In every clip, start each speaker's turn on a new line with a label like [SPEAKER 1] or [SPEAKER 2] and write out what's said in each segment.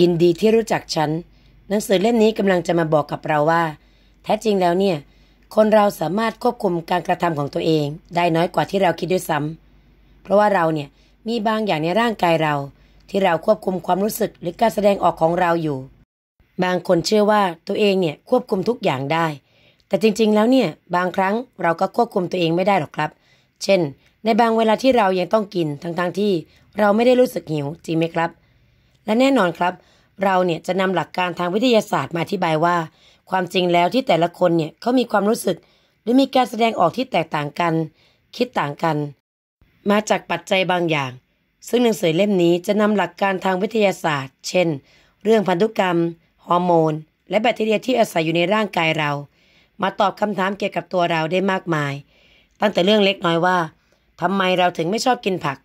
[SPEAKER 1] ยินดีที่รู้จักฉัน หนังสือเล่มนี้กำลังจะมาบอกกับเราว่า แท้จริงแล้วเนี่ยคนเราสามารถควบคุมการกระทำของตัวเอง ได้น้อยกว่าที่เราคิดด้วยซ้ำเพราะว่าเราเนี่ยมีบางอย่างในร่างกายเราที่เราควบคุมความรู้สึกหรือการแสดงออกของเราอยู่ บางคนเชื่อว่าตัวเองเนี่ยควบคุมทุกอย่างได้ แต่จริงๆ แล้วเนี่ย บางครั้งเราก็ควบคุมตัวเองไม่ได้หรอกครับ เช่น ในบางเวลาที่เรายังต้องกินทั้งๆทที่เราไม่ได้รู้สึกหิวจริงไหมครับและแน่นอนครับ เราเนี่ยจะนำหลักการทางวิทยาศาสตร์มาอธิบายว่า ความจริงแล้วที่แต่ละคนเนี่ยเขามีความรู้สึกหรือมีการแสดงออกที่แตกต่างกัน คิดต่างกัน มาจากปัจจัยบางอย่าง ซึ่งหนังสือเล่มนี้จะนำหลักการทางวิทยาศาสตร์ เช่น เรื่องพันธุกรรม ฮอร์โมน และแบคทีเรียที่อาศัยอยู่ในร่างกายเรา มาตอบคำถามเกี่ยวกับตัวเราได้มากมาย ตั้งแต่เรื่องเล็กน้อยว่า ทำไมเราถึงไม่ชอบกินผัก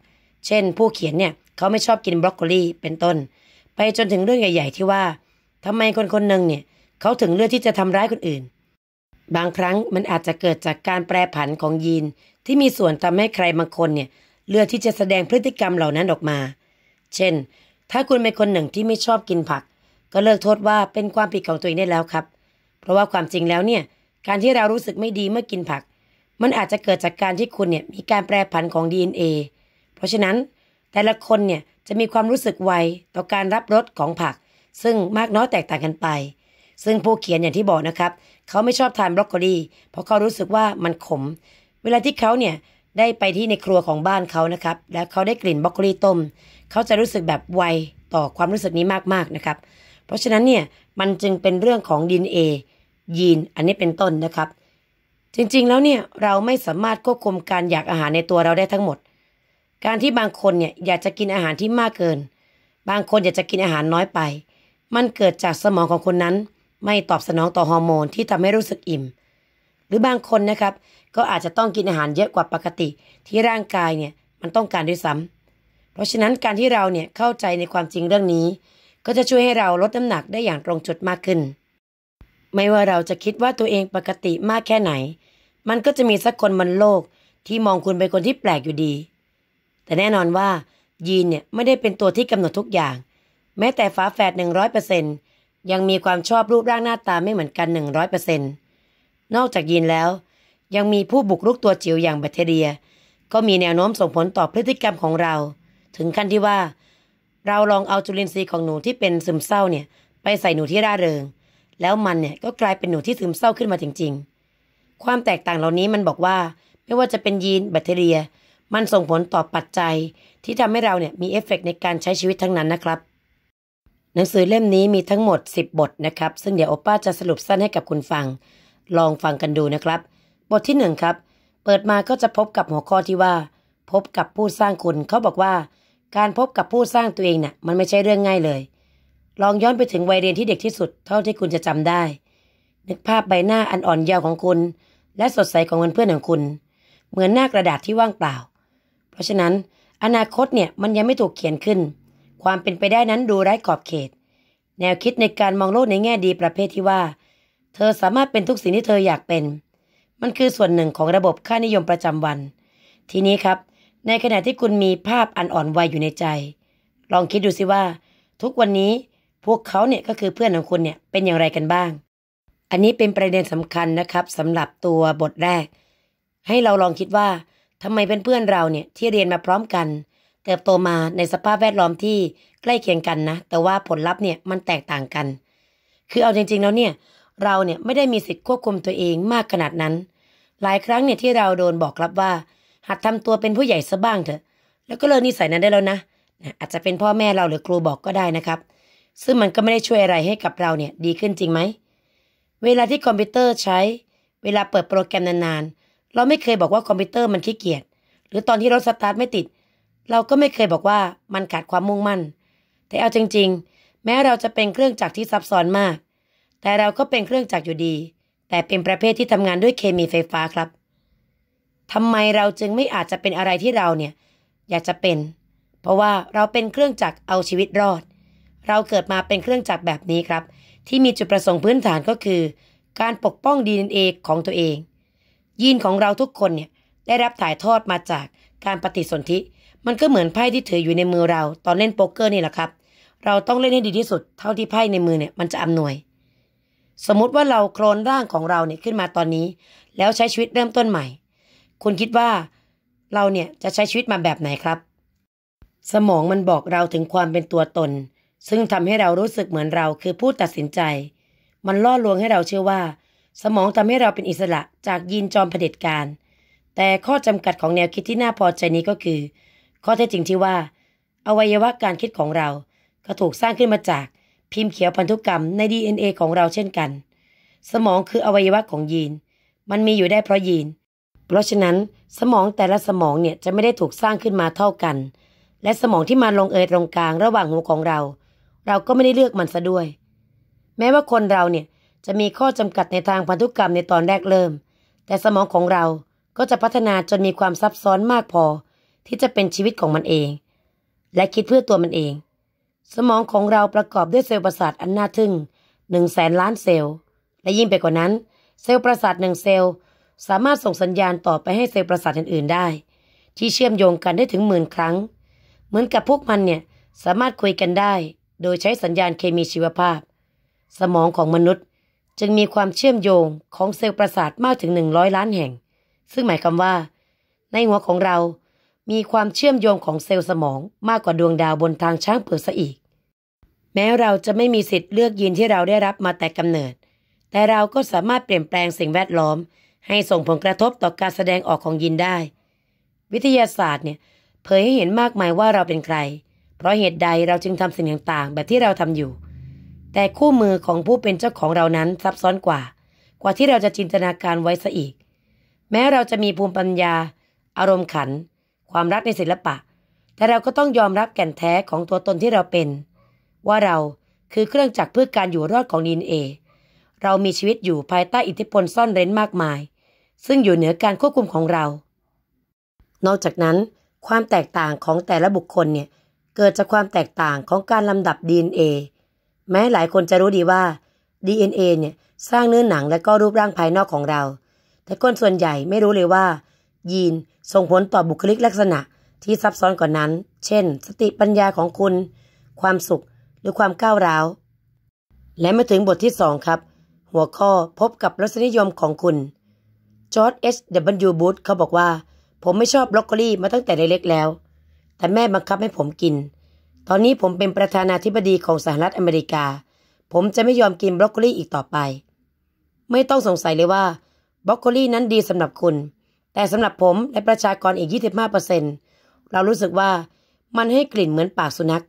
[SPEAKER 1] เช่น ผู้เขียนเนี่ยเขาไม่ชอบกินบรอกโคลีเป็นต้น ไปจนถึงเรื่องใหญ่ ๆ ที่ว่าทำไมคนคนหนึ่งเนี่ยเขาถึงเลือกที่จะทำร้ายคนอื่น บางครั้งมันอาจจะเกิดจากการแปรผันของยีนที่มีส่วนทำให้ใครบางคนเนี่ยเลือกที่จะแสดงพฤติกรรมเหล่านั้นออกมา เช่น ถ้าคุณเป็นคนหนึ่งที่ไม่ชอบกินผัก ก็เลิกโทษว่าเป็นความผิดของตัวเองได้แล้วครับ เพราะว่าความจริงแล้วเนี่ย การที่เรารู้สึกไม่ดีเมื่อกินผัก มันอาจจะเกิดจากการที่คุณเนี่ยมีการแปรผันของ DNA เพราะฉะนั้นแต่ละคนเนี่ยจะมีความรู้สึกไวต่อการรับรสของผัก ซึ่งมากน้อยแตกต่างกันไป ซึ่งผู้เขียนอย่างที่บอกนะครับเขาไม่ชอบทานบรอกโคลีเพราะเขารู้สึกว่ามันขม เวลาที่เขาเนี่ยได้ไปที่ในครัวของบ้านเขานะครับแล้วเขาได้กลิ่นบรอกโคลีต้ม เขาจะรู้สึกแบบไวต่อความรู้สึกนี้มากๆนะครับ เพราะฉะนั้นเนี่ยมันจึงเป็นเรื่องของดนเอยีนอันนี้เป็นต้นนะครับ จริงๆแล้วเนี่ยเราไม่สามารถควบคุมการอยากอาหารในตัวเราได้ทั้งหมดการที่บางคนเนี่ยอยากจะกินอาหารที่มากเกิน บางคนอยากจะกินอาหารน้อยไป มันเกิดจากสมองของคนนั้น ไม่ตอบสนองต่อฮอร์โมนที่ทำให้รู้สึกอิ่ม หรือบางคนนะครับก็อาจจะต้องกินอาหารเยอะกว่าปกติที่ร่างกายเนี่ยมันต้องการด้วยซ้ำ เพราะฉะนั้นการที่เราเนี่ยเข้าใจในความจริงเรื่องนี้ ก็จะช่วยให้เราลดน้าหนักได้อย่างตรงจุดมากขึ้น ไม่ว่าเราจะคิดว่าตัวเองปกติมากแค่ไหน มันก็จะมีสักคนบนโลก ที่มองคุณเป็นคนที่แปลกอยู่ดีแต่แน่นอนว่า ยีนเนี่ยไม่ได้เป็นตัวที่กำหนดทุกอย่าง แม้แต่ฝาแฝดหนึ่งร้อยเเปอร์ซ็นยังมีความชอบรูปร่างหน้าตาไม่เหมือนกันหนึ่งรร้ออยเป์100%นอกจากยีนแล้ว ยังมีผู้บุกรุกตัวจิ๋วอย่างแบคทีเรีย ก็มีแนวโน้มส่งผลต่อพฤติกรรมของเรา ถึงขั้นที่ว่า เราลองเอาจุลินทรีย์ของหนูที่เป็นซึมเศร้าเนี่ย ไปใส่หนูที่ร่าเริง แล้วมันเนี่ยก็กลายเป็นหนูที่ซึมเศร้าขึ้นมาจริงๆ ความแตกต่างเหล่านี้มันบอกว่าไม่ว่าจะเป็นยีนแบคทีเรียมันส่งผลต่อปัจจัยที่ทำให้เราเนี่ยมีเอฟเฟกในการใช้ชีวิตทั้งนั้นนะครับ หนังสือเล่มนี้มีทั้งหมด 10บทนะครับซึ่งเดี๋ยวโอป้าจะสรุปสั้นให้กับคุณฟังลองฟังกันดูนะครับ บทที่1ครับ เปิดมาก็จะพบกับหัวข้อที่ว่าพบกับผู้สร้างคุณเขาบอกว่าการพบกับผู้สร้างตัวเองเนะ่ยมันไม่ใช่เรื่องง่ายเลย ลองย้อนไปถึงวัยเรียนที่เด็กที่สุดเท่าที่คุณจะจำได้ นึกภาพใบหน้าอันอ่อนเยาว์ของคุณ และสดใสของเพื่อนนของคุณ เหมือนหน้ากระดาษที่ว่างเปล่าเพราะฉะนั้นอนาคตเนี่ยมันยังไม่ถูกเขียนขึ้น ความเป็นไปได้นั้นดูไร้ขอบเขต แนวคิดในการมองโลกในแง่ดีประเภทที่ว่า เธอสามารถเป็นทุกสิ่งที่เธออยากเป็น มันคือส่วนหนึ่งของระบบค่านิยมประจำวัน ทีนี้ครับ ในขณะที่คุณมีภาพอันอ่อนวัยอยู่ในใจ ลองคิดดูสิว่า ทุกวันนี้พวกเขาเนี่ยก็คือเพื่อนของคุณเนี่ยเป็นอย่างไรกันบ้าง อันนี้เป็นประเด็นสำคัญนะครับสำหรับตัวบทแรก ให้เราลองคิดว่าทำไมเเพื่อนๆเราเนี่ยที่เรียนมาพร้อมกัน เติบโตมาในสภาพแวดล้อมที่ใกล้เคียงกันนะ แต่ว่าผลลัพธ์เนี่ยมันแตกต่างกัน คือเอาจริงๆแล้วเนี่ยเราเนี่ยไม่ได้มีสิทธิ์ควบคุมตัวเองมากขนาดนั้น หลายครั้งเนี่ยที่เราโดนบอกรับว่า หัดทำตัวเป็นผู้ใหญ่ซะบ้างเถอะ แล้วก็เลิกนิสัยนั้นได้แล้วนะนะ อาจจะเป็นพ่อแม่เราหรือครูบอกก็ได้นะครับ ซึ่งมันก็ไม่ได้ช่วยอะไรให้กับเราเนี่ยดีขึ้นจริงไหมเวลาที่คอมพิวเตอร์ใช้ เวลาเปิดโปรแกรมนานเราไม่เคยบอกว่าคอมพิวเตอร์มันขี้เกียจหรือตอนที่รถสตาร์ทไม่ติด เราก็ไม่เคยบอกว่ามัน ขาดความมุ่งมั่น แต่เอาจริงๆ แม้เราจะเป็นเครื่องจักรที่ซับซ้อนมาก แต่เราก็เป็นเครื่องจักรอยู่ดี แต่เป็นประเภทที่ทำงานด้วยเคมีไฟฟ้าครับ ทำไมเราจึงไม่อาจจะเป็นอะไรที่เราเนี่ย อยากจะเป็น เพราะว่าเราเป็นเครื่องจักรเอาชีวิตรอด เราเกิดมาเป็นเครื่องจักรแบบนี้ครับ ที่มีจุดประสงค์พื้นฐานก็คือ การปกป้องดีเอ็นเอของตัวเองยีนของเราทุกคนเนี่ยได้รับถ่ายทอดมาจากการปฏิสนธิ มันก็เหมือนไพ่ที่ถืออยู่ในมือเรา ตอนเล่นโป๊กเกอร์นี่แหละครับ เราต้องเล่นให้ดีที่สุด เท่าที่ไพ่ในมือเนี่ยมันจะอำนวย สมมุติว่าเราโคลนร่างของเราเนี่ยขึ้นมาตอนนี้ แล้วใช้ชีวิตเริ่มต้นใหม่ คุณคิดว่าเราเนี่ยจะใช้ชีวิตมาแบบไหนครับ สมองมันบอกเราถึงความเป็นตัวตน ซึ่งทำให้เรารู้สึกเหมือนเรา คือผู้ตัดสินใจ มันล่อลวงให้เราเชื่อว่าสมองทำให้เราเป็นอิสระจากยีนจอมเผด็จการ แต่ข้อจำกัดของแนวคิดที่น่าพอใจนี้ก็คือ ข้อเท็จจริงที่ว่า อวัยวะการคิดของเราก็ถูกสร้างขึ้นมาจาก พิมพ์เขียวพันธุกรรมใน DNA ของเราเช่นกัน สมองคืออวัยวะของยีน มันมีอยู่ได้เพราะยีน เพราะฉะนั้นสมองแต่ละสมองเนี่ยจะไม่ได้ถูกสร้างขึ้นมาเท่ากัน และสมองที่มาลงเอยตรงกลางระหว่างหัวของเรา เราก็ไม่ได้เลือกมันซะด้วย แม้ว่าคนเราเนี่ยจะมีข้อจำกัดในทางพันธุกรรมในตอนแรกเริ่ม แต่สมองของเราก็จะพัฒนาจนมีความซับซ้อนมากพอที่จะเป็นชีวิตของมันเอง และคิดเพื่อตัวมันเอง สมองของเราประกอบด้วยเซลล์ประสาทอันน่าทึ่งหนึ่งแสนล้านเซลล์ และยิ่งไปกว่านั้น เซลล์ประสาทหนึ่งเซลล์ สามารถส่งสัญญาณต่อไปให้เซลล์ประสาทอื่น ๆ ได้ ที่เชื่อมโยงกันได้ถึงหมื่นครั้ง เหมือนกับพวกมันเนี่ยสามารถคุยกันได้ โดยใช้สัญญาณเคมีชีวภาพ สมองของมนุษย์จึงมีความเชื่อมโยงของเซลล์ประสาทมากถึง100ล้านแห่ง ซึ่งหมายความว่า ในหัวของเรา มีความเชื่อมโยงของเซลล์สมองมากกว่าดวงดาวบนทางช้างเผือกซะอีก แม้เราจะไม่มีสิทธิ์เลือกยีนที่เราได้รับมาแต่กำเนิด แต่เราก็สามารถเปลี่ยนแปลงสิ่งแวดล้อม ให้ส่งผลกระทบต่อการแสดงออกของยีนได้ วิทยาศาสตร์เนี่ยเผยให้เห็นมากมายว่าเราเป็นใคร เพราะเหตุใดเราจึงทำสิ่งต่างๆแบบที่เราทำอยู่แต่คู่มือของผู้เป็นเจ้าของเรานั้นซับซ้อนกว่า กว่าที่เราจะจินตนาการไว้ซะอีก แม้เราจะมีภูมิปัญญา อารมณ์ขัน ความรักในศิลปะ แต่เราก็ต้องยอมรับแก่นแท้ของตัวตนที่เราเป็น ว่าเราคือเครื่องจักรเพื่อการอยู่รอดของดีเอ็นเอเรามีชีวิตอยู่ภายใต้อิทธิพลซ่อนเร้นมากมาย ซึ่งอยู่เหนือการควบคุมของเรา นอกจากนั้น ความแตกต่างของแต่ละบุคคลเนี่ยเกิดจากความแตกต่างของการลำดับดีเเแม้หลายคนจะรู้ดีว่า DNA เนี่ย สร้างเนื้อหนังและก็รูปร่างภายนอกของเรา แต่คนส่วนใหญ่ไม่รู้เลยว่า ยีน ส่งผลต่อบุคลิกลักษณะที่ซับซ้อนกว่านนั้น เช่น สติปัญญาของคุณ ความสุขหรือความก้าวร้าว และมาถึงบทที่สองครับ หัวข้อพบกับรสนิยมของคุณจอร์ดเอชเดบันยูบูธเขาบอกว่า ผมไม่ชอบบรอกโคลีมาตั้งแต่เล็กๆแล้ว แต่แม่บังคับให้ผมกินตอนนี้ผมเป็นประธานาธิบดีของสหรัฐอเมริกา ผมจะไม่ยอมกินบรอกโคลีอีกต่อไป ไม่ต้องสงสัยเลยว่า บรอกโคลีนั้นดีสำหรับคุณ แต่สำหรับผมและประชากรอีก25%เรารู้สึกว่ามันให้กลิ่นเหมือนปากสุนัข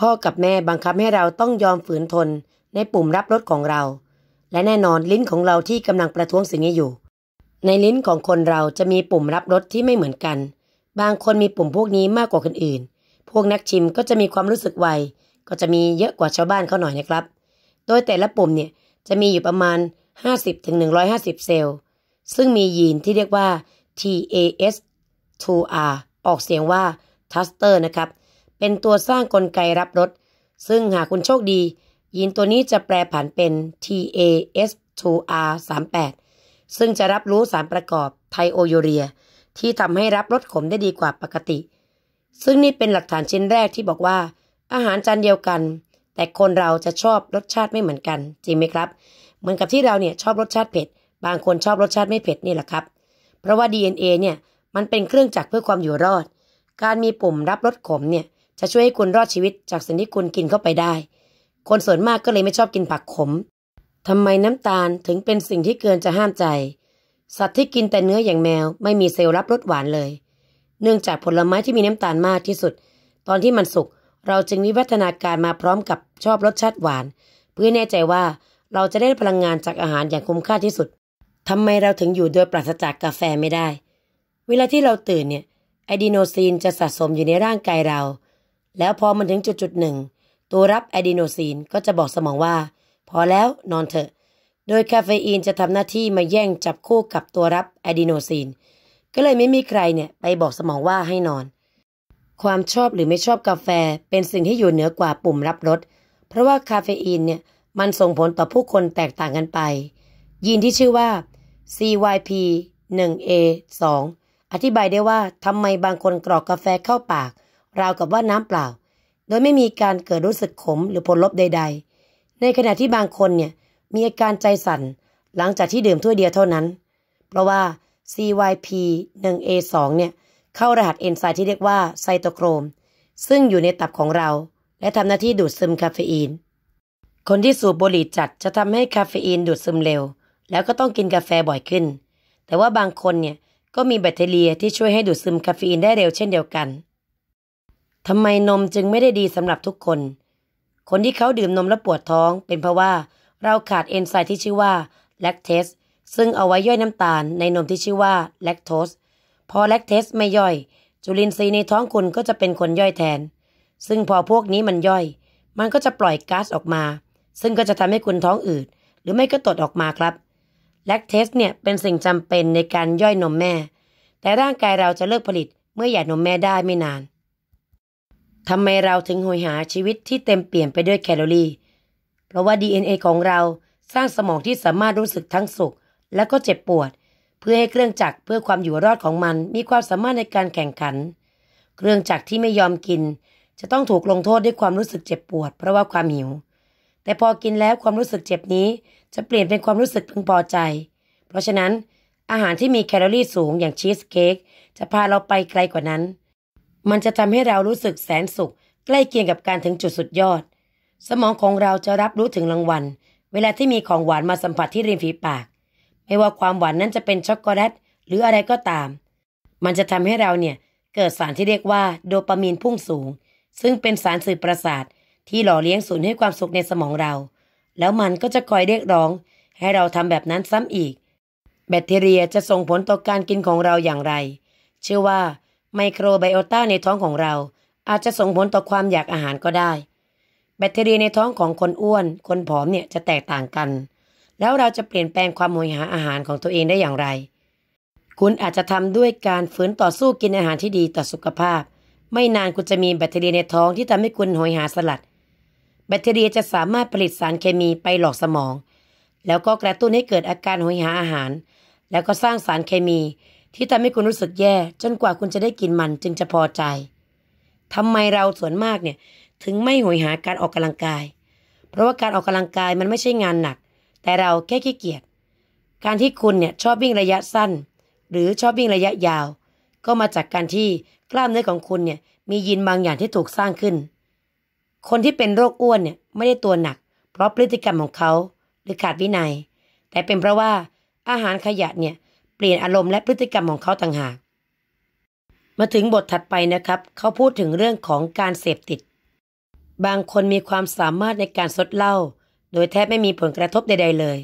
[SPEAKER 1] พ่อกับแม่บังคับให้เราต้องยอมฝืนทนในปุ่มรับรสของเรา และแน่นอนลิ้นของเราที่กำลังประท้วงสิ่งนี้อยู่ ในลิ้นของคนเราจะมีปุ่มรับรสที่ไม่เหมือนกัน บางคนมีปุ่มพวกนี้มากกว่าคนอื่นพวกนักชิมก็จะมีความรู้สึกไว ก็จะมีเยอะกว่าชาวบ้านเขาหน่อยนะครับ โดยแต่ละปุ่มเนี่ยจะมีอยู่ประมาณ 50-150 เซลล์ ซึ่งมียีนที่เรียกว่า TAS2R ออกเสียงว่า ทัสเตอร์นะครับ เป็นตัวสร้างกลไกรับรส ซึ่งหากคุณโชคดี ยีนตัวนี้จะแปลผันเป็น TAS2R38 ซึ่งจะรับรู้สารประกอบไทโอยูเรีย ที่ทำให้รับรสขมได้ดีกว่าปกติซึ่งนี่เป็นหลักฐานชิ้นแรกที่บอกว่าอาหารจานเดียวกัน แต่คนเราจะชอบรสชาติไม่เหมือนกัน จริงไหมครับ เหมือนกับที่เราเนี่ยชอบรสชาติเผ็ด บางคนชอบรสชาติไม่เผ็ดนี่แหละครับ เพราะว่า DNA เนี่ยมันเป็นเครื่องจักรเพื่อความอยู่รอดการมีปุ่มรับรสขมเนี่ยจะช่วยให้คุณรอดชีวิตจากสิ่งที่คุณกินเข้าไปได้ คนส่วนมากก็เลยไม่ชอบกินผักขมทำไมน้ำตาลถึงเป็นสิ่งที่เกินจะห้ามใจ สัตว์ที่กินแต่เนื้ออย่างแมวไม่มีเซลล์รับรสหวานเลยเนื่องจากผลไม้ที่มีน้ำตาลมากที่สุด ตอนที่มันสุกเราจึงวิวัฒนาการมาพร้อมกับชอบรสชาติหวาน เพื่อแน่ใจว่าเราจะได้พลังงานจากอาหารอย่างคุ้มค่าที่สุดทำไมเราถึงอยู่โดยปราศจากกาแฟไม่ได้ เวลาที่เราตื่นเนี่ยไอดีโนซีนจะสะสมอยู่ในร่างกายเรา แล้วพอมันถึงจุดจุดหนึ่งตัวรับไอดีโนซีนก็จะบอกสมองว่า พอแล้วนอนเถอะ โดยคาเฟอีนจะทำหน้าที่มาแย่งจับคู่กับตัวรับไอดีโนซีนก็เลยไม่มีใครเนี่ยไปบอกสมองว่าให้นอน ความชอบหรือไม่ชอบกาแฟเป็นสิ่งที่อยู่เหนือกว่าปุ่มรับรสเพราะว่าคาเฟอีนเนี่ยมันส่งผลต่อผู้คนแตกต่างกันไป ยีนที่ชื่อว่า CYP 1A 2อธิบายได้ว่าทำไมบางคนกรอกกาแฟเข้าปาก ราวกับว่าน้ำเปล่า โดยไม่มีการเกิดรู้สึกขมหรือผลลบใดๆ ในขณะที่บางคนเนี่ยมีอาการใจสั่นหลังจากที่ดื่มถ้วยเดียวเท่านั้น เพราะว่า CYP 1A 2เนี่ย เข้ารหัสเอนไซม์ที่เรียกว่าไซโตโครม ซึ่งอยู่ในตับของเรา และทำหน้าที่ดูดซึมคาเฟอีน คนที่สูบบุหรี่จัดจะทำให้คาเฟอีนดูดซึมเร็ว แล้วก็ต้องกินกาแฟบ่อยขึ้น แต่ว่าบางคนเนี่ย ก็มีแบคทีเรียที่ช่วยให้ดูดซึมคาเฟอีนได้เร็วเช่นเดียวกันทำไมนมจึงไม่ได้ดีสำหรับทุกคน คนที่เขาดื่มนมแล้วปวดท้องเป็นเพราะว่าเราขาดเอนไซม์ที่ชื่อว่าแลคเทสซึ่งเอาไว้ย่อยน้ำตาลในนมที่ชื่อว่าแลคโตสพอแลคเทสไม่ย่อยจุลินทรีย์ในท้องคุณก็จะเป็นคนย่อยแทน ซึ่งพอพวกนี้มันย่อยมันก็จะปล่อยก๊าซออกมา ซึ่งก็จะทำให้คุณท้องอืดหรือไม่ก็ตดออกมาครับแลคเทสเนี่ยเป็นสิ่งจำเป็นในการย่อยนมแม่แต่ร่างกายเราจะเลิกผลิตเมื่อหย่านมแม่ได้ไม่นานทำไมเราถึงหอยหาชีวิตที่เต็มเปี่ยมไปด้วยแคลอรี่เพราะว่า DNA ของเราสร้างสมองที่สามารถรู้สึกทั้งสุขและก็เจ็บปวด เพื่อให้เครื่องจักรเพื่อความอยู่รอดของมันมีความสามารถในการแข่งขัน เครื่องจักรที่ไม่ยอมกิน จะต้องถูกลงโทษด้วยความรู้สึกเจ็บปวดเพราะว่าความหิว แต่พอกินแล้วความรู้สึกเจ็บนี้จะเปลี่ยนเป็นความรู้สึกพึงพอใจ เพราะฉะนั้นอาหารที่มีแคลอรี่สูงอย่างชีสเค้กจะพาเราไปไกลกว่านั้น มันจะทำให้เรารู้สึกแสนสุข ใกล้เคียงกับการถึงจุดสุดยอด สมองของเราจะรับรู้ถึงรางวัล เวลาที่มีของหวานมาสัมผัสที่ริมฝีปากไม่ว่าความหวานนั้นจะเป็นช็อกโกแลตหรืออะไรก็ตาม มันจะทำให้เราเนี่ยเกิดสารที่เรียกว่าโดปามีนพุ่งสูง ซึ่งเป็นสารสื่อประสาทที่หล่อเลี้ยงสูนให้ความสุขในสมองเรา แล้วมันก็จะคอยเรียกร้อง ให้เราทำแบบนั้นซ้ำอีก แบคทีเรียจะส่งผลต่อการกินของเราอย่างไร เชื่อว่า ไมโครไบโอตาในท้องของเราอาจจะส่งผลต่อความอยากอาหารก็ได้ แบคทีเรียในท้องของคนอ้วน คนผอมเนี่ยจะแตกต่างกันแล้วเราจะเปลี่ยนแปลงความหวยหาอาหารของตัวเองได้อย่างไร คุณอาจจะทำด้วยการฝืนต่อสู้กินอาหารที่ดีต่อสุขภาพ ไม่นานคุณจะมีแบคทีเรียในท้องที่ทำให้คุณหอยหาสลัด แบคทีเรียจะสามารถผลิตสารเคมีไปหลอกสมอง แล้วก็กระตุ้นให้เกิดอาการหอยหาอาหาร แล้วก็สร้างสารเคมีที่ทำให้คุณรู้สึกแย่ จนกว่าคุณจะได้กินมัน จึงจะพอใจทำไมเราส่วนมากเนี่ยถึงไม่หอยหาการออกกำลังกาย เพราะว่าการออกกำลังกายมันไม่ใช่งานหนักแต่เราแค่ขี้เกียจการที่คุณเนี่ยชอบวิ่งระยะสั้น หรือชอบวิ่งระยะยาว ก็มาจากการที่กล้ามเนื้อของคุณเนี่ยมียีนบางอย่างที่ถูกสร้างขึ้น คนที่เป็นโรคอ้วนเนี่ยไม่ได้ตัวหนัก เพราะพฤติกรรมของเขาหรือขาดวินยัย แต่เป็นเพราะว่าอาหารขยะเนี่ยเปลี่ยนอารมณ์และพฤติกรรมของเขาต่างหาก มาถึงบทถัดไปนะครับ เขาพูดถึงเรื่องของการเสพติด บางคนมีความสามารถในการซดเหล้าโดยแทบไม่มีผลกระทบใดๆเลย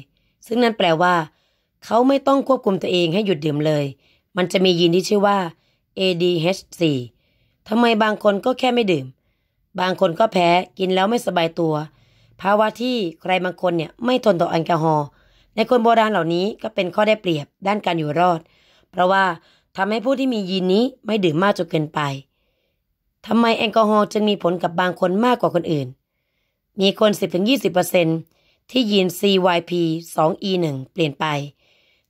[SPEAKER 1] ซึ่งนั่นแปลว่า เขาไม่ต้องควบคุมตัวเองให้หยุดดื่มเลย มันจะมียีนที่ชื่อว่า ADH4 ทำไมบางคนก็แค่ไม่ดื่ม บางคนก็แพ้กินแล้วไม่สบายตัว ภาวะที่ใครบางคนเนี่ย ไม่ทนต่อแอลกอฮอล์ ในคนโบราณเหล่านี้ก็เป็นข้อได้เปรียบ ด้านการอยู่รอด เพราะว่า ทำให้ผู้ที่มียีนนี้ไม่ดื่มมากจนเกินไป ทำไมแอลกอฮอล์จึงมีผลกับบางคนมากกว่าคนอื่นมีคน 10-20%ที่ยีน CYP 2E1 เปลี่ยนไป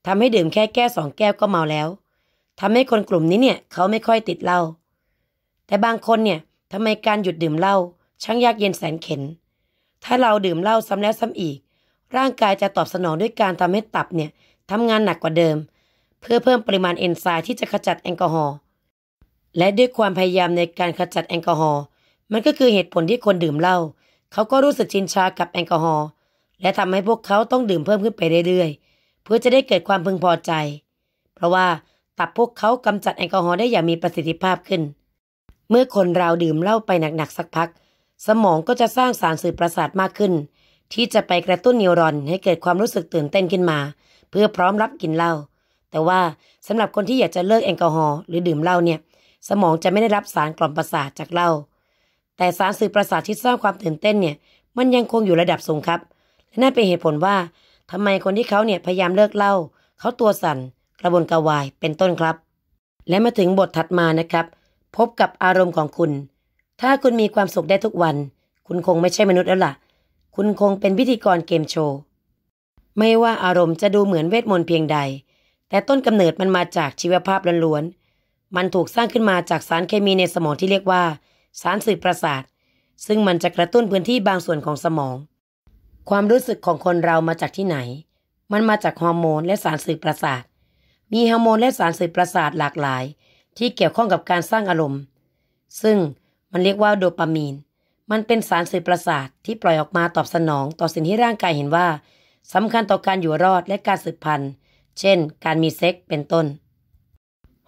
[SPEAKER 1] ทำให้ดื่มแค่แก้วสองแก้วก็เมาแล้ว ทำให้คนกลุ่มนี้เนี่ย เขาไม่ค่อยติดเหล้า แต่บางคนเนี่ยทำไมการหยุดดื่มเหล้าช่างยากเย็นแสนเข็น ถ้าเราดื่มเหล้าซ้ำแล้วซ้ำอีก ร่างกายจะตอบสนองด้วยการทำให้ตับเนี่ยทำงานหนักกว่าเดิม เพื่อเพิ่มปริมาณเอนไซม์ที่จะขจัดแอลกอฮอล์ และด้วยความพยายามในการขจัดแอลกอฮอล์มันก็คือเหตุผลที่คนดื่มเหล้าเขาก็รู้สึกชินชากับแอลกอฮอล์และทำให้พวกเขาต้องดื่มเพิ่มขึ้นไปเรื่อย ๆ เพื่อจะได้เกิดความพึงพอใจ เพราะว่าตับพวกเขากำจัดแอลกอฮอล์ได้อย่างมีประสิทธิภาพขึ้น เมื่อคนเราดื่มเหล้าไปหนักๆสักพัก สมองก็จะสร้างสารสื่อประสาทมากขึ้น ที่จะไปกระตุ้นนิวรอนให้เกิดความรู้สึกตื่นเต้นขึ้นมา เพื่อพร้อมรับกินเหล้าแต่ว่าสำหรับคนที่อยากจะเลิกแอลกอฮอล์หรือดื่มเหล้าเนี่ย สมองจะไม่ได้รับสารกล่อมประสาทจากเหล้าแต่สารสื่อประสาทที่สร้างความตื่นเต้นเนี่ย มันยังคงอยู่ระดับสูงครับ และนั่นเป็นเหตุผลว่า ทำไมคนที่เขาเนี่ยพยายามเลิกเล่าเขาตัวสัน่น กระบวนกระวายเป็นต้นครับ และมาถึงบทถัดมานะครับ พบกับอารมณ์ของคุณ ถ้าคุณมีความสุขได้ทุกวัน คุณคงไม่ใช่มนุษย์แล้วล่ะ คุณคงเป็นพิธีกรเกมโชว์ไม่ว่าอารมณ์จะดูเหมือนเวทมนต์เพียงใด แต่ต้นกำเนิดมันมาจากชีวภาพล้วนๆมันถูกสร้างขึ้นมาจากสารเคมีในสมองที่เรียกว่าสารสื่อประสาท ซึ่งมันจะกระตุ้นพื้นที่บางส่วนของสมอง ความรู้สึกของคนเรามาจากที่ไหน มันมาจากฮอร์โมนและสารสื่อประสาทมีฮอร์โมนและสารสื่อประสาทหลากหลาย ที่เกี่ยวข้องกับการสร้างอารมณ์ซึ่งมันเรียกว่าโดปามีนมันเป็นสารสื่อประสาทที่ปล่อยออกมาตอบสนองต่อสิ่งที่ร่างกายเห็นว่าสำคัญต่อการอยู่รอดและการสืบพันธุ์ เช่น การมีเซ็กซ์เป็นต้น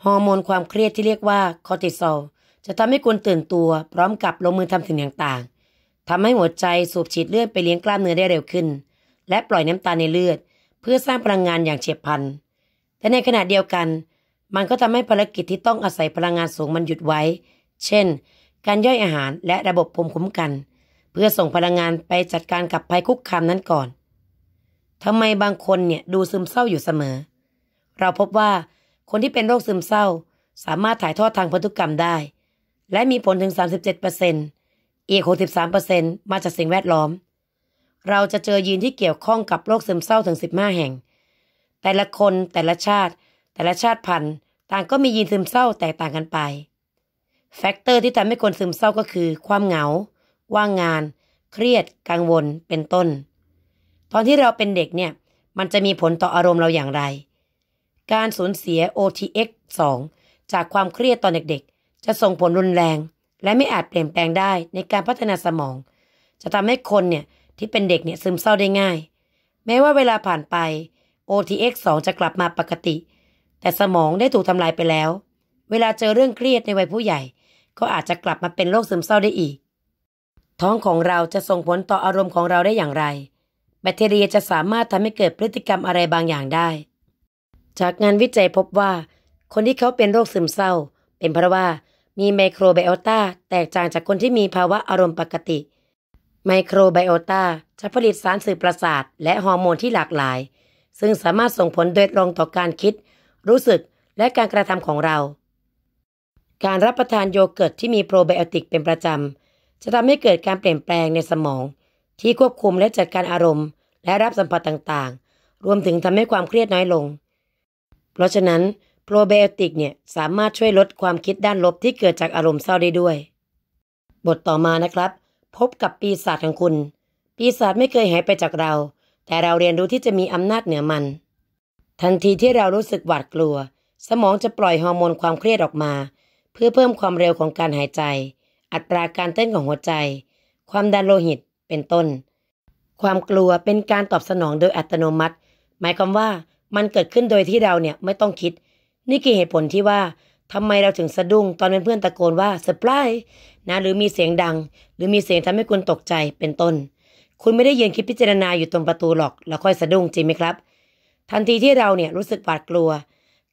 [SPEAKER 1] ฮอร์โมนความเครียดที่เรียกว่าคอร์ติซอลจะทำให้คุณตื่นตัวพร้อมกับลงมือทำสิ่งต่างๆทำให้หัวใจสูบฉีดเลือด ไปเลี้ยงกล้ามเนื้อได้เร็วขึ้น และปล่อยน้ำตาในเลือด เพื่อสร้างพลังงานอย่างเฉียบพลันแต่ในขณะเดียวกัน มันก็ทำให้ภารกิจที่ต้องอาศัยพลังงานสูงมันหยุดไว้ เช่น การย่อยอาหารและระบบภูมิคุ้มกัน เพื่อส่งพลังงานไปจัดการกับภัยคุกคามนั้นก่อนทำไมบางคนเนี่ยดูซึมเศร้าอยู่เสมอ เราพบว่าคนที่เป็นโรคซึมเศร้า สามารถถ่ายทอดทางพันธุกรรมได้และมีผลถึง 37%อีก 63%มาจากสิ่งแวดล้อม เราจะเจอยีนที่เกี่ยวข้องกับโรคซึมเศร้าถึง 15 แห่ง แต่ละคนแต่ละชาติ แต่ละชาติพันธุ์ ต่างก็มียีนซึมเศร้าแตกต่างกันไป แฟกเตอร์ที่ทำให้คนซึมเศร้าก็คือ ความเหงา ว่างงาน เครียดกังวล เป็นต้น ตอนที่เราเป็นเด็กเนี่ย มันจะมีผลต่ออารมณ์เราอย่างไร การสูญเสีย OTX 2จากความเครียดตอนเด็กๆจะส่งผลรุนแรง และไม่อาจเปลี่ยนแปลงได้ในการพัฒนาสมอง จะทำให้คนเนี่ยที่เป็นเด็กเนี่ยซึมเศร้าได้ง่าย แม้ว่าเวลาผ่านไป OTX2 จะกลับมาปกติ แต่สมองได้ถูกทำลายไปแล้ว เวลาเจอเรื่องเครียดในวัยผู้ใหญ่ ก็อาจจะกลับมาเป็นโรคซึมเศร้าได้อีก ท้องของเราจะส่งผลต่ออารมณ์ของเราได้อย่างไรแบคทีเรียจะสามารถทำให้เกิดพฤติกรรมอะไรบางอย่างได้จากงานวิจัยพบว่า คนที่เขาเป็นโรคซึมเศร้า เป็นเพราะว่ามีไมโครไบโอตาแตกต่างจากคนที่มีภาวะอารมณ์ปกติไมโครไบโอตาจะผลิตสารสื่อประสาท และฮอร์โมนที่หลากหลาย ซึ่งสามารถส่งผลโดยตรงต่อการคิด รู้สึกและการกระทำของเรา การรับประทานโยเกิร์ตที่มีโปรไบโอติกเป็นประจำ จะทำให้เกิดการเปลี่ยนแปลงในสมอง ที่ควบคุมและจัดการอารมณ์ และรับสัมผัสต่างๆ รวมถึงทำให้ความเครียดน้อยลง เพราะฉะนั้นโปรไบโอติกเนี่ย สามารถช่วยลดความคิดด้านลบที่เกิดจากอารมณ์เศร้าได้ด้วย บทต่อมานะครับ พบกับปีศาจของคุณ ปีศาจไม่เคยหายไปจากเรา แต่เราเรียนรู้ที่จะมีอำนาจเหนือมัน ทันทีที่เรารู้สึกหวาดกลัว สมองจะปล่อยฮอร์โมนความเครียดออกมา เพื่อเพิ่มความเร็วของการหายใจ อัตราการเต้นของหัวใจ ความดันโลหิตเป็นต้น ความกลัวเป็นการตอบสนองโดยอัตโนมัติ หมายความว่า มันเกิดขึ้นโดยที่เราเนี่ยไม่ต้องคิดนี่คือเหตุผลที่ว่าทำไมเราถึงสะดุ้งตอนเป็นเพื่อนตะโกนว่าเซอร์ไพรส์นะหรือมีเสียงดัง หรือมีเสียงทำให้คุณตกใจเป็นต้น คุณไม่ได้ยืนคิดพิจารณาอยู่ตรงประตูหรอกแล้วค่อยสะดุ้งจริงไหมครับ ทันทีที่เราเนี่ยรู้สึกหวาดกลัว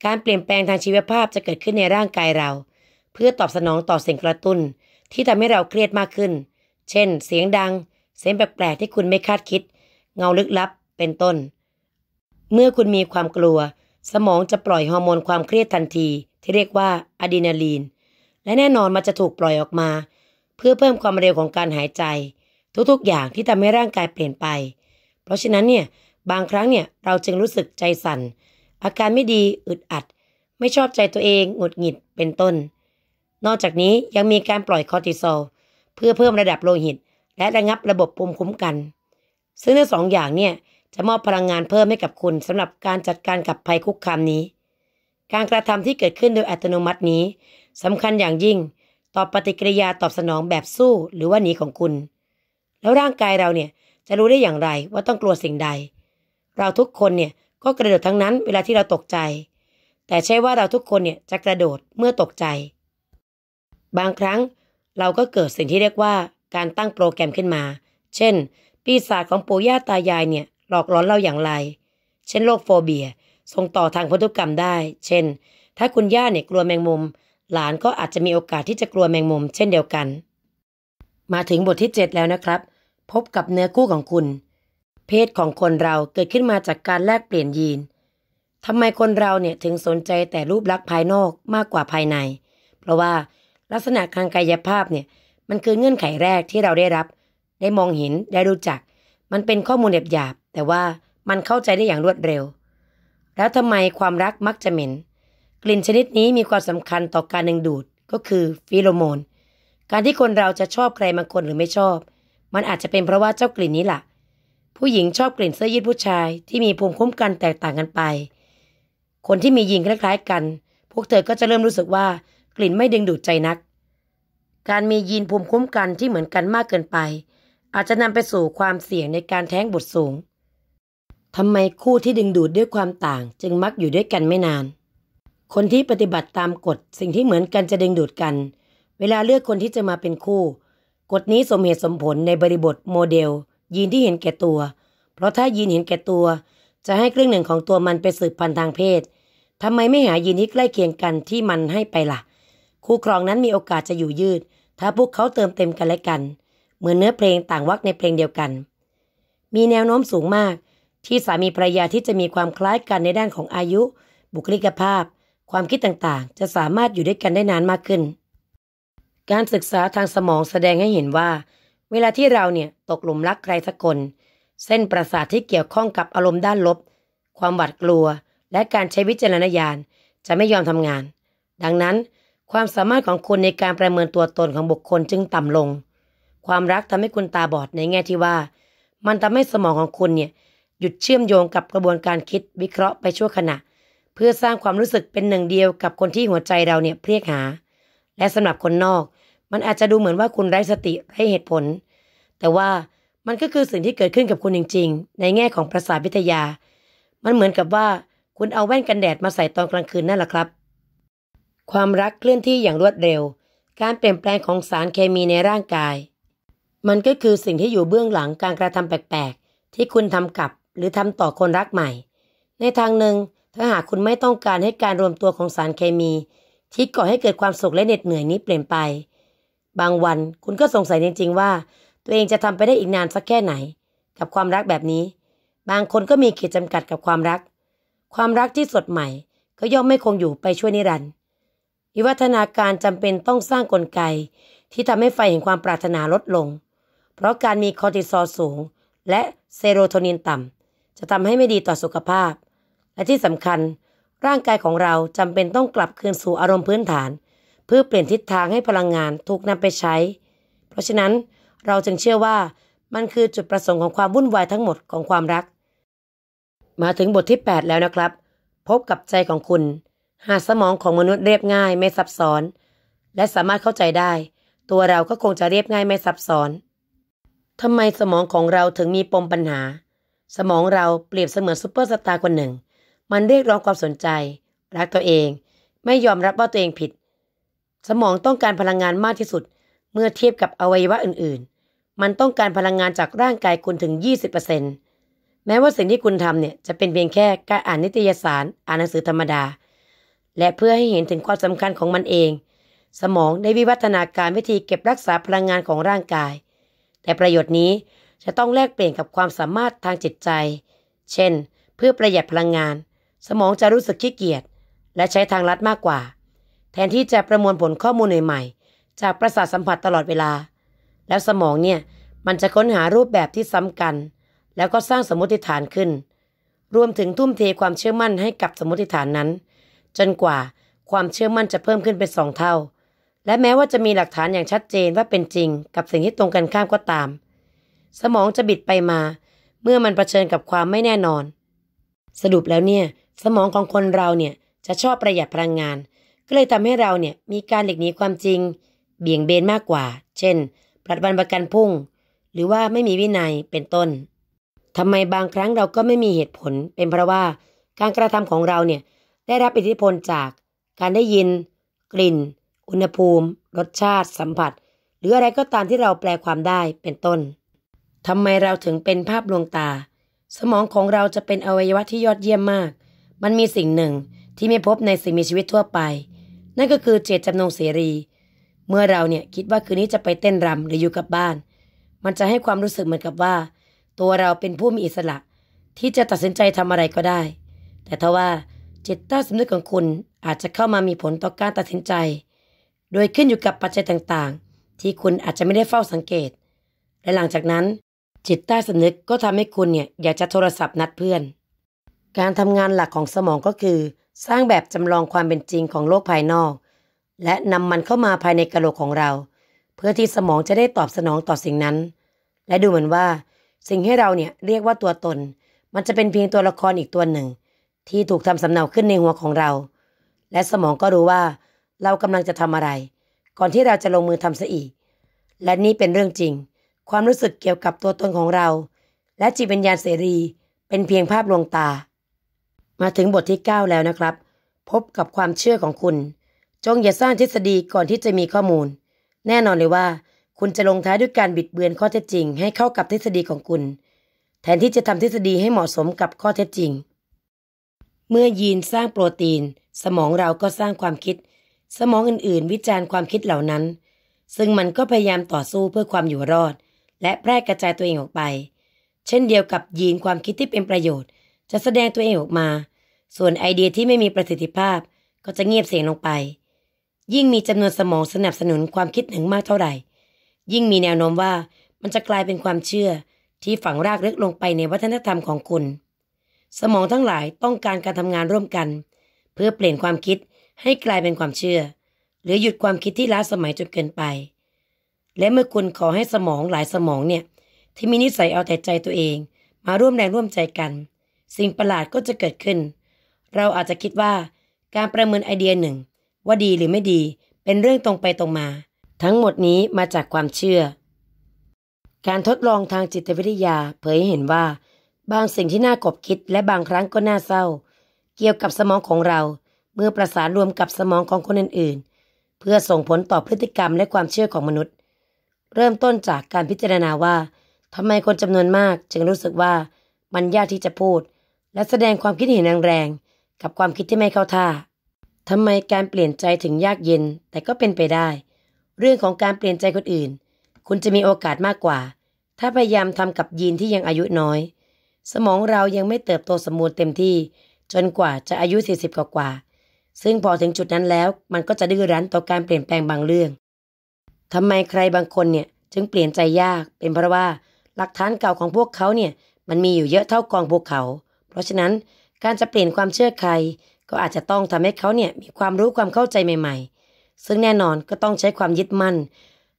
[SPEAKER 1] การเปลี่ยนแปลงทางชีวภาพจะเกิดขึ้นในร่างกายเรา เพื่อตอบสนองต่อเสียงกระตุ้น ที่ทำให้เราเครียดมากขึ้น เช่น เสียงดัง เสียงแปลกๆที่คุณไม่คาดคิด เงาลึกลับเป็นต้น เมื่อคุณมีความกลัวสมองจะปล่อยฮอร์โมนความเครียดทันที ที่เรียกว่าอะดรีนาลีนและแน่นอนมันจะถูกปล่อยออกมา เพื่อเพิ่มความเร็วของการหายใจ ทุกๆอย่างที่ทำให้ร่างกายเปลี่ยนไป เพราะฉะนั้นเนี่ยบางครั้งเนี่ยเราจึงรู้สึกใจสัน่น อาการไม่ดีอึดอัด ไม่ชอบใจตัวเองหงุดหงิดเป็นต้น นอกจากนี้ยังมีการปล่อยคอร์ติซอลเพื่อเพิ่มระดับโลหิต และระงับระบบภูมิคุ้มกัน ซึ่งทั้งสองอย่างเนี่ยจะมอบพลังงานเพิ่มให้กับคุณสำหรับการจัดการกับภัยคุกคามนี้ การกระทำที่เกิดขึ้นโดยอัตโนมัตินี้สำคัญอย่างยิ่งต่อปฏิกิริยาตอบสนองแบบสู้หรือว่าหนีของคุณ แล้วร่างกายเราเนี่ย จะรู้ได้อย่างไรว่าต้องกลัวสิ่งใด เราทุกคนเนี่ย ก็กระโดดทั้งนั้นเวลาที่เราตกใจ แต่ใช่ว่าเราทุกคนเนี่ยจะกระโดดเมื่อตกใจ บางครั้งเราก็เกิดสิ่งที่เรียกว่าการตั้งโปรแกรมขึ้นมา เช่น ปีศาจของปู่ย่าตายายเนี่ยหลอกหลอนเราอย่างไร เช่นโรคโฟเบีย ส่งต่อทางพันธุกรรมได้ เช่น ถ้าคุณย่าเนี่ยกลัวแมงมุม หลานก็อาจจะมีโอกาสที่จะกลัวแมงมุม เช่นเดียวกัน มาถึงบทที่ 7 แล้วนะครับ พบกับเนื้อคู่ของคุณ เพศของคนเรา เกิดขึ้นมาจากการแลกเปลี่ยนยีนทำไมคนเราเนี่ย ถึงสนใจแต่รูปลักษณ์ภายนอกมากกว่าภายใน เพราะว่าลักษณะทางกายภาพเนี่ยมันคือเงื่อนไขแรกที่เราได้รับได้มองเห็นได้รู้จัก มันเป็นข้อมูลแบบหยาบแต่ว่ามันเข้าใจได้อย่างรวดเร็ว แล้วทำไมความรักมักจะเหม็น กลิ่นชนิดนี้มีความสำคัญต่อการดึงดูดก็คือฟีโลโมน การที่คนเราจะชอบใครบางคนหรือไม่ชอบ มันอาจจะเป็นเพราะว่าเจ้ากลิ่นนี้ละ่ะผู้หญิงชอบกลิ่นเสื้อยืดผู้ชายที่มีภูมิคุ้มกันแตกต่างกันไป คนที่มียิงคล้ายๆกัน พวกเธอก็จะเริ่มรู้สึกว่า กลิ่นไม่ดึงดูดใจนัก การมียีนภูมิคุ้มกันที่เหมือนกันมากเกินไป อาจจะนำไปสู่ความเสี่ยงในการแท้งบุตรสูงทำไมคู่ที่ดึงดูดด้วยความต่าง จึงมักอยู่ด้วยกันไม่นาน คนที่ปฏิบัติตามกฎ สิ่งที่เหมือนกันจะดึงดูดกัน เวลาเลือกคนที่จะมาเป็นคู่ กฎนี้สมเหตุสมผลในบริบทโมเดลยีนที่เห็นแก่ตัว เพราะถ้ายีนเห็นแก่ตัว จะให้ครึ่งหนึ่งของตัวมันไปสืบพันธุ์ทางเพศ ทำไมไม่หายีนที่ใกล้เคียงกันที่มันให้ไปละ่ะ คู่ครองนั้นมีโอกาสจะอยู่ยืดถ้าพวกเขาเติมเต็มกันและกัน เหมือนเนื้อเพลงต่างวักในเพลงเดียวกัน มีแนวโน้มสูงมากที่สามีภรรยาที่จะมีความคล้ายกันในด้านของอายุ บุคลิกภาพ ความคิดต่างๆ จะสามารถอยู่ด้วยกันได้นานมากขึ้น การศึกษาทางสมองแสดงให้เห็นว่า เวลาที่เราเนี่ยตกหลุมรักใครสักคน เส้นประสาทที่เกี่ยวข้องกับอารมณ์ด้านลบ ความหวาดกลัว และการใช้วิจารณญาณจะไม่ยอมทำงาน ดังนั้น ความสามารถของคุณในการประเมินตัวตนของบุคคลจึงต่ำลง ความรักทำให้คุณตาบอดในแง่ที่ว่า มันทำให้สมองของคุณเนี่ยหยุดเชื่อมโยงกับกระบวนการคิดวิเคราะห์ไปชั่วขณะ เพื่อสร้างความรู้สึกเป็นหนึ่งเดียวกับคนที่หัวใจเราเนี่ยเพรียกหา และสำหรับคนนอกมันอาจจะดูเหมือนว่าคุณไร้สติไร้เหตุผล แต่ว่ามันก็คือสิ่งที่เกิดขึ้นกับคุณจริงๆ ในแง่ของประสาทวิทยา มันเหมือนกับว่าคุณเอาแว่นกันแดดมาใส่ตอนกลางคืนนั่นแหละครับ ความรักเคลื่อนที่อย่างรวดเร็ว การเปลี่ยนแปลงของสารเคมีในร่างกาย มันก็คือสิ่งที่อยู่เบื้องหลังการกระทำแปลกๆที่คุณทำกับหรือทำต่อคนรักใหม่ ในทางหนึ่งถ้าหากคุณไม่ต้องการให้การรวมตัวของสารเคมี ที่ก่อให้เกิดความสุขและเหน็ดเหนื่อยนี้เปลี่ยนไป บางวันคุณก็สงสัยจริงๆ ว่าตัวเองจะทำไปได้อีกนานสักแค่ไหน กับความรักแบบนี้ บางคนก็มีขีดจำกัดกับความรัก ความรักที่สดใหม่ก็ย่อมไม่คงอยู่ไปช่วยนิรันดร์วิวัฒนาการจำเป็นต้องสร้างกลไก ที่ทำให้ไฟแห่งความปรารถนาลดลง เพราะการมีคอร์ติซอลสูง และเซโรโทนินต่ำจะทำให้ไม่ดีต่อสุขภาพ และที่สำคัญร่างกายของเราจำเป็นต้องกลับคืนสู่อารมณ์พื้นฐาน เพื่อเปลี่ยนทิศทางให้พลังงานถูกนำไปใช้ เพราะฉะนั้นเราจึงเชื่อว่ามันคือจุดประสงค์ของความวุ่นวายทั้งหมดของความรัก มาถึงบทที่ 8 แล้วนะครับ พบกับใจของคุณ หากสมองของมนุษย์เรียบง่ายไม่ซับซ้อน และสามารถเข้าใจได้ ตัวเราก็คงจะเรียบง่ายไม่ซับซ้อนทำไมสมองของเราถึงมีปมปัญหาสมองเราเปรียบเสมือนซูเปอร์สตาร์คนหนึ่ง มันเรียกร้องความสนใจ รักตัวเอง ไม่ยอมรับว่าตัวเองผิด สมองต้องการพลังงานมากที่สุด เมื่อเทียบกับอวัยวะอื่นๆ มันต้องการพลังงานจากร่างกายคุณถึง 20%แม้ว่าสิ่งที่คุณทำเนี่ย จะเป็นเพียงแค่การอ่านนิตยสารอ่านหนังสือธรรมดา และเพื่อให้เห็นถึงความสำคัญของมันเอง สมองได้วิวัฒนาการวิธีเก็บรักษาพลังงานของร่างกาย แต่ประโยชน์นี้จะต้องแลกเปลี่ยนกับความสามารถทางจิตใจ เช่น เพื่อประหยัดพลังงาน สมองจะรู้สึกขี้เกียจ และใช้ทางลัดมากกว่า แทนที่จะประมวลผลข้อมูลใหม่ๆจากประสาทสัมผัสตลอดเวลา แล้วสมองเนี่ย มันจะค้นหารูปแบบที่ซ้ำกัน แล้วก็สร้างสมมติฐานขึ้น รวมถึงทุ่มเทความเชื่อมั่นให้กับสมมติฐานนั้น จนกว่า ความเชื่อมั่นจะเพิ่มขึ้นเป็นสองเท่า และแม้ว่าจะมีหลักฐานอย่างชัดเจนว่าเป็นจริง กับสิ่งที่ตรงกันข้ามก็ตามสมองจะบิดไปมาเมื่อมันเผชิญกับความไม่แน่นอน สรุปแล้วเนี่ย สมองของคนเราเนี่ยจะชอบประหยัดพลังงาน ก็เลยทำให้เราเนี่ยมีการหลีกหนีความจริง เบี่ยงเบนมากกว่า เช่น ปลัดบันประกันพุ่ง หรือว่าไม่มีวินัยเป็นต้น ทำไมบางครั้งเราก็ไม่มีเหตุผลเป็นเพราะว่าการกระทำของเราเนี่ยได้รับอิทธิพลจาก การได้ยิน กลิ่น อุณหภูมิ รสชาติ สัมผัส หรืออะไรก็ตามที่เราแปลความได้เป็นต้นทำไมเราถึงเป็นภาพลวงตา สมองของเราจะเป็นอวัยวะที่ยอดเยี่ยมมาก มันมีสิ่งหนึ่งที่ไม่พบในสิ่งมีชีวิตทั่วไป นั่นก็คือเจตจำนงเสรี เมื่อเราเนี่ยคิดว่าคืนนี้จะไปเต้นรำหรืออยู่กับบ้าน มันจะให้ความรู้สึกเหมือนกับว่า ตัวเราเป็นผู้มีอิสระ ที่จะตัดสินใจทำอะไรก็ได้ แต่ทว่าจิตใต้สำนึกของคุณอาจจะเข้ามามีผลต่อการตัดสินใจ โดยขึ้นอยู่กับปัจจัยต่างๆ ที่คุณอาจจะไม่ได้เฝ้าสังเกต และหลังจากนั้นจิตใต้สำนึกก็ทำให้คุณเนี่ยอยากจะโทรศัพท์นัดเพื่อน การทำงานหลักของสมองก็คือสร้างแบบจำลองความเป็นจริงของโลกภายนอก และนำมันเข้ามาภายในกะโหลกของเรา เพื่อที่สมองจะได้ตอบสนองต่อสิ่งนั้น และดูเหมือนว่า สิ่งให้เราเนี่ยเรียกว่าตัวตน มันจะเป็นเพียงตัวละครอีกตัวหนึ่ง ที่ถูกทำสำเนาขึ้นในหัวของเรา และสมองก็รู้ว่า เรากำลังจะทำอะไร ก่อนที่เราจะลงมือทำซะอีกและนี่เป็นเรื่องจริงความรู้สึกเกี่ยวกับตัวตนของเรา และจิตวิญญาณเสรีเป็นเพียงภาพลวงตา มาถึงบทที่ 9 แล้วนะครับ พบกับความเชื่อของคุณ จงอย่าสร้างทฤษฎีก่อนที่จะมีข้อมูล แน่นอนเลยว่า คุณจะลงท้ายด้วยการบิดเบือนข้อเท็จจริงให้เข้ากับทฤษฎีของคุณแทนที่จะทำทฤษฎีให้เหมาะสมกับข้อเท็จจริง เมื่อยีนสร้างโปรตีน สมองเราก็สร้างความคิด สมองอื่นๆ วิจารณ์ความคิดเหล่านั้น ซึ่งมันก็พยายามต่อสู้เพื่อความอยู่รอดและแพร่กระจายตัวเองออกไป เช่นเดียวกับยีนความคิดที่เป็นประโยชน์ จะแสดงตัวเองออกมา ส่วนไอเดียที่ไม่มีประสิทธิภาพก็จะเงียบเสียงลงไป ยิ่งมีจำนวนสมองสนับสนุนความคิดหนึ่งมากเท่าไหร่ ยิ่งมีแนวโน้มว่ามันจะกลายเป็นความเชื่อ ที่ฝังรากลึกลงไปในวัฒนธรรมของคุณ สมองทั้งหลายต้องการการทำงานร่วมกัน เพื่อเปลี่ยนความคิดให้กลายเป็นความเชื่อ หรือหยุดความคิดที่ล้าสมัยจนเกินไปและเมื่อคุณขอให้สมองหลายสมองเนี่ยที่มีนิสัยเอาแต่ใจตัวเอง มาร่วมแรงร่วมใจกัน สิ่งประหลาดก็จะเกิดขึ้น เราอาจจะคิดว่าการประเมินไอเดียหนึ่ง ว่าดีหรือไม่ดีเป็นเรื่องตรงไปตรงมา ทั้งหมดนี้มาจากความเชื่อ การทดลองทางจิตวิทยา เผยให้เห็นว่า บางสิ่งที่น่ากบคิดและบางครั้งก็น่าเศร้า เกี่ยวกับสมองของเรา เมื่อประสานรวมกับสมองของคนอื่นๆ เพื่อส่งผลต่อพฤติกรรม และความเชื่อของมนุษย์เริ่มต้นจากการพิจารณาว่าทำไมคนจำนวนมากจึงรู้สึกว่ามันยากที่จะพูด และแสดงความคิดเห็นแรงๆกับความคิดที่ไม่เข้าท่าทำไมการเปลี่ยนใจถึงยากเย็นแต่ก็เป็นไปได้ เรื่องของการเปลี่ยนใจคนอื่น คุณจะมีโอกาสมากกว่า ถ้าพยายามทำกับยีนที่ยังอายุน้อย สมองเรายังไม่เติบโตสมบูรณ์เต็มที่จนกว่าจะอายุ 40กว่ากว่าซึ่งพอถึงจุดนั้นแล้ว มันก็จะดื้อรั้นต่อการเปลี่ยนแปลงบางเรื่องทำไมใครบางคนเนี่ยจึงเปลี่ยนใจยากเป็นเพราะว่า หลักฐานเก่าของพวกเขาเนี่ย มันมีอยู่เยอะเท่ากองภูเขา เพราะฉะนั้นการจะเปลี่ยนความเชื่อใคร ก็อาจจะต้องทำให้เขาเนี่ยมีความรู้ความเข้าใจใหม่ๆ ซึ่งแน่นอนก็ต้องใช้ความยึดมั่น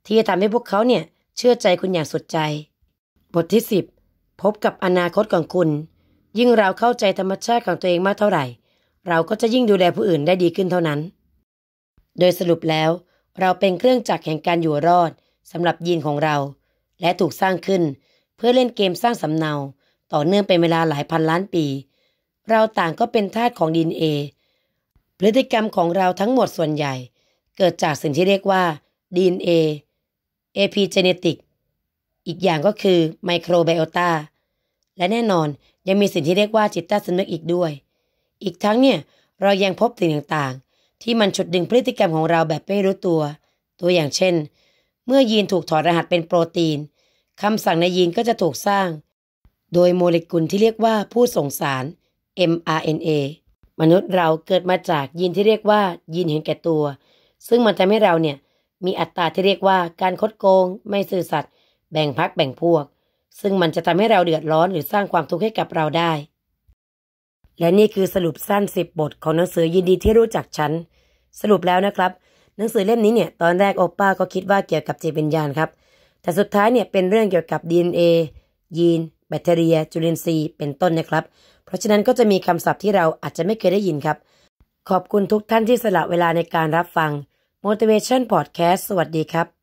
[SPEAKER 1] ที่จะทำให้พวกเขาเนี่ยเชื่อใจคุณอย่างสุดใจ บทที่10พบกับอนาคตของคุณ ยิ่งเราเข้าใจธรรมชาติของตัวเองมากเท่าไหร่ เราก็จะยิ่งดูแลผู้อื่นได้ดีขึ้นเท่านั้น โดยสรุปแล้วเราเป็นเครื่องจักรแห่งการอยู่รอดสำหรับยีนของเรา และถูกสร้างขึ้นเพื่อเล่นเกมสร้างสำเนา ต่อเนื่องเป็นเวลาหลายพันล้านปี เราต่างก็เป็นทาสของดีเอพฤติกรรมของเราทั้งหมดส่วนใหญ่ เกิดจากสิ่งที่เรียกว่าดนเอเอพิเจเนติกอีกอย่างก็คือไมโครไบโอตาและแน่นอนยังมีสิ่งที่เรียกว่าจิตใต้สำนึกอีกด้วย อีกทั้งเนี่ยเรายังพบสิ่งต่างที่มันฉุดดึงพฤติกรรมของเราแบบไม่รู้ตัว ตัวอย่างเช่น เมื่อยีนถูกถอดรหัสเป็นโปรตีน คำสั่งในยีนก็จะถูกสร้าง โดยโมเลกุลที่เรียกว่าผู้ส่งสาร mRNA มนุษย์เราเกิดมาจากยีนที่เรียกว่ายีนเห็นแก่ตัว ซึ่งมันทำให้เราเนี่ยมีอัตราที่เรียกว่าการคดโกง ไม่ซื่อสัตย์แบ่งพักแบ่งพวก ซึ่งมันจะทำให้เราเดือดร้อน หรือสร้างความทุกข์ให้กับเราได้และนี่คือสรุปสั้น10 บทของหนังสือยินดีที่รู้จักฉัน สรุปแล้วนะครับ หนังสือเล่มนี้เนี่ยตอนแรกโอป้าก็คิดว่าเกี่ยวกับจิตวิญญาณครับ แต่สุดท้ายเนี่ยเป็นเรื่องเกี่ยวกับ DNA ยีน แบคทีเรีย จุลินทรีย์เป็นต้นนะครับ เพราะฉะนั้นก็จะมีคำศัพท์ที่เราอาจจะไม่เคยได้ยินครับ ขอบคุณทุกท่านที่สละเวลาในการรับฟัง Motivation Podcast สวัสดีครับ